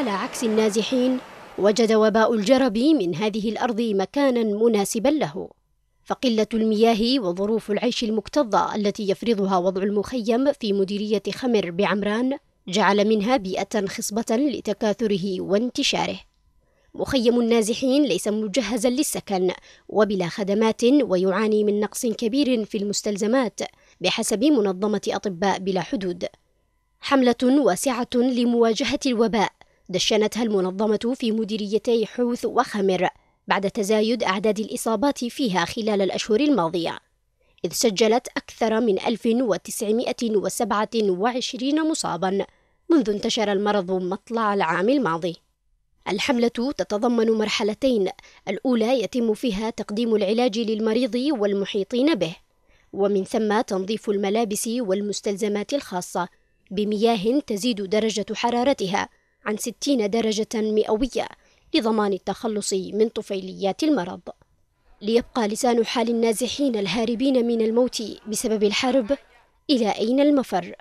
على عكس النازحين وجد وباء الجرب من هذه الأرض مكانا مناسبا له فقلة المياه وظروف العيش المكتظة التي يفرضها وضع المخيم في مديرية خمر بعمران جعل منها بيئة خصبة لتكاثره وانتشاره مخيم النازحين ليس مجهزا للسكن وبلا خدمات ويعاني من نقص كبير في المستلزمات بحسب منظمة أطباء بلا حدود حملة واسعة لمواجهة الوباء دشنتها المنظمة في مديريتي حوث وخمر بعد تزايد أعداد الإصابات فيها خلال الأشهر الماضية إذ سجلت أكثر من 1927 مصابا منذ انتشر المرض مطلع العام الماضي الحملة تتضمن مرحلتين الأولى يتم فيها تقديم العلاج للمريض والمحيطين به ومن ثم تنظيف الملابس والمستلزمات الخاصة بمياه تزيد درجة حرارتها عن 60 درجة مئوية لضمان التخلص من طفيليات المرض ليبقى لسان حال النازحين الهاربين من الموت بسبب الحرب إلى أين المفر؟